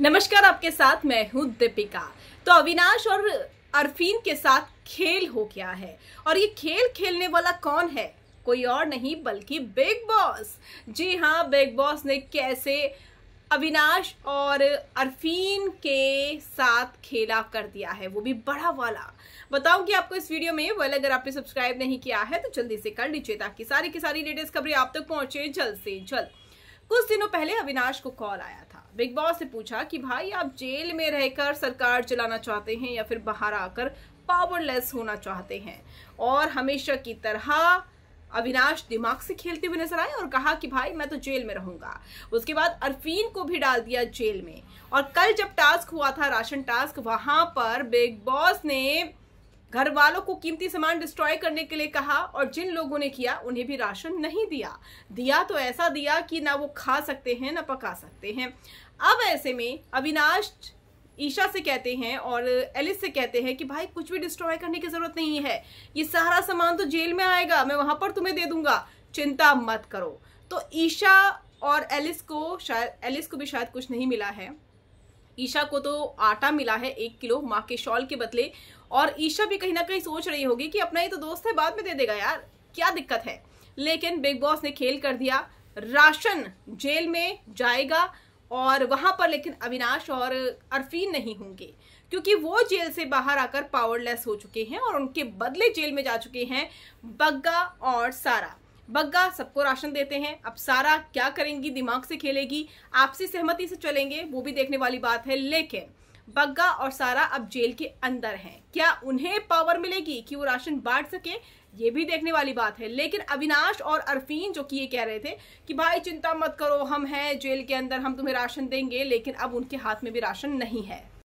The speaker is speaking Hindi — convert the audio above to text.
नमस्कार आपके साथ मैं हूं दीपिका तो अविनाश और अरफीन के साथ खेल हो गया है और ये खेल खेलने वाला कौन है कोई और नहीं बल्कि बिग बॉस जी हाँ बिग बॉस ने कैसे अविनाश और अरफीन के साथ खेला कर दिया है वो भी बड़ा वाला कि आपको इस वीडियो में वेल अगर आपने सब्सक्राइब नहीं किया है तो जल्दी से कर लीजिए ताकि सारी की सारी लेटेस्ट खबरें आप तक तो पहुंचे जल्द से जल्द कुछ दिनों पहले अविनाश को कॉल आया था बिग बॉस से पूछा कि भाई आप जेल में रहकर सरकार चलाना चाहते हैं या फिर बाहर आकर पावरलेस होना चाहते हैं और हमेशा की तरह अविनाश दिमाग से खेलते हुए नजर आए और कहा कि भाई मैं तो जेल में रहूंगा उसके बाद अरफीन को भी डाल दिया जेल में और कल जब टास्क हुआ था राशन टास्क वहां पर बिग बॉस ने घर वालों को कीमती सामान डिस्ट्रॉय करने के लिए कहा और जिन लोगों ने किया उन्हें भी राशन नहीं दिया दिया तो ऐसा दिया कि ना वो खा सकते हैं ना पका सकते हैं अब ऐसे में अविनाश ईशा से कहते हैं और एलिस से कहते हैं कि भाई कुछ भी डिस्ट्रॉय करने की ज़रूरत नहीं है ये सारा सामान तो जेल में आएगा मैं वहां पर तुम्हें दे दूंगा चिंता मत करो तो ईशा और एलिस को शायद एलिस को भी शायद कुछ नहीं मिला है ईशा को तो आटा मिला है एक किलो माँ के शॉल के बदले और ईशा भी कहीं ना कहीं सोच रही होगी कि अपना ही तो दोस्त है बाद में दे देगा यार क्या दिक्कत है लेकिन बिग बॉस ने खेल कर दिया राशन जेल में जाएगा और वहां पर लेकिन अविनाश और अरफीन नहीं होंगे क्योंकि वो जेल से बाहर आकर पावरलेस हो चुके हैं और उनके बदले जेल में जा चुके हैं बग्गा और सारा बग्गा सबको राशन देते हैं अब सारा क्या करेंगी दिमाग से खेलेगी आपसी सहमति से चलेंगे वो भी देखने वाली बात है लेकिन बग्गा और सारा अब जेल के अंदर हैं क्या उन्हें पावर मिलेगी कि वो राशन बांट सके ये भी देखने वाली बात है लेकिन अविनाश और अरफीन जो कि ये कह रहे थे कि भाई चिंता मत करो हम हैं जेल के अंदर हम तुम्हें राशन देंगे लेकिन अब उनके हाथ में भी राशन नहीं है